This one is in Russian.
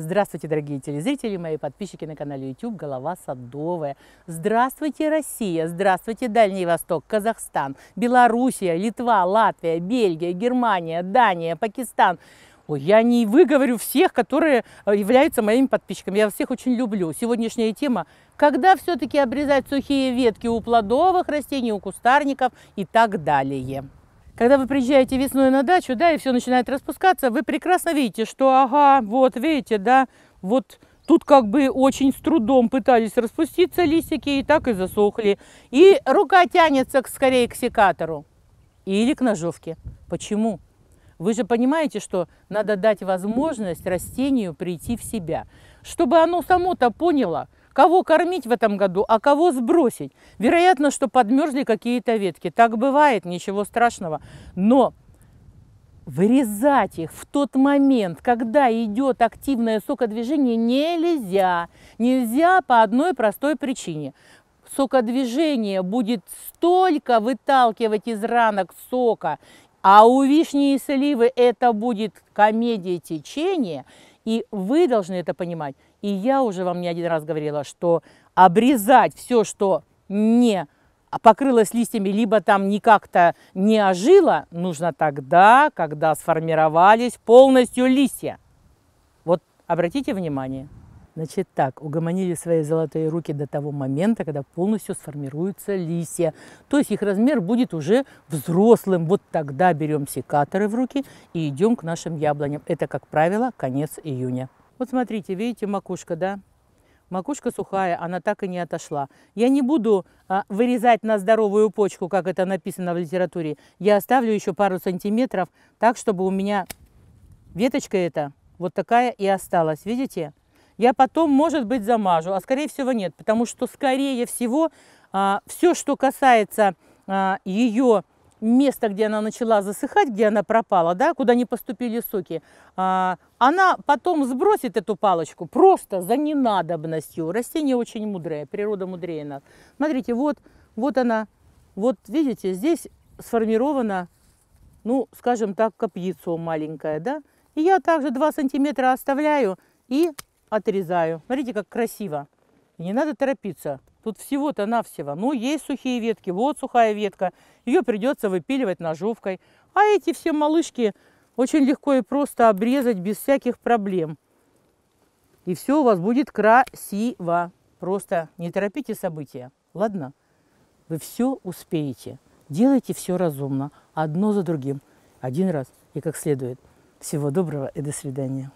Здравствуйте, дорогие телезрители, мои подписчики на канале YouTube «Голова садовая». Здравствуйте, Россия! Здравствуйте, Дальний Восток, Казахстан, Белоруссия, Литва, Латвия, Бельгия, Германия, Дания, Пакистан. Ой, я не выговорю всех, которые э, являются моими подписчиками. Я всех очень люблю. Сегодняшняя тема – когда все-таки обрезать сухие ветки у плодовых растений, у кустарников и так далее. Когда вы приезжаете весной на дачу, да, и все начинает распускаться, вы прекрасно видите, что ага, вот видите, да, вот тут как бы очень с трудом пытались распуститься листики и так и засохли. И рука тянется скорее к секатору или к ножовке. Почему? Вы же понимаете, что надо дать возможность растению прийти в себя, чтобы оно само-то поняло – Кого кормить в этом году, а кого сбросить? Вероятно, что подмерзли какие-то ветки. Так бывает, ничего страшного. Но Вырезать их в тот момент, когда идет активное сокодвижение, нельзя. Нельзя по одной простой причине. Сокодвижение будет столько выталкивать из ранок сока, а у вишни и сливы это будет комедия течения, и вы должны это понимать. И я уже вам не один раз говорила, что обрезать все, что не покрылось листьями, либо там не как-то не ожило, нужно тогда, когда сформировались полностью листья. Вот обратите внимание. Значит так, угомонили свои золотые руки до того момента, когда полностью сформируются листья. То есть их размер будет уже взрослым. Вот тогда берем секаторы в руки и идем к нашим яблоням. Это, как правило, конец июня. Вот смотрите, видите, макушка, да? Макушка сухая, она так и не отошла. Я не буду а, вырезать на здоровую почку, как это написано в литературе. Я оставлю еще пару сантиметров, так, чтобы у меня веточка эта вот такая и осталась. Видите? я потом, может быть, замажу, а скорее всего нет, потому что, скорее всего, а, все, что касается а, ее места, где она начала засыхать, где она пропала, да, куда не поступили соки, а, она потом сбросит эту палочку просто за ненадобностью. Растение очень мудрое, природа мудрее нас. Смотрите, вот, вот она, вот видите, здесь сформирована, ну, скажем так, копьецо маленькое, да. И я также 2 сантиметра оставляю и отрезаю. Смотрите, как красиво. Не надо торопиться. Тут всего-то навсего. Ну, есть сухие ветки, вот сухая ветка. Ее придется выпиливать ножовкой. А эти все малышки очень легко и просто обрезать без всяких проблем. И все у вас будет красиво. Просто не торопите события. Ладно? Вы все успеете. Делайте все разумно, одно за другим, один раз и как следует. Всего доброго и до свидания.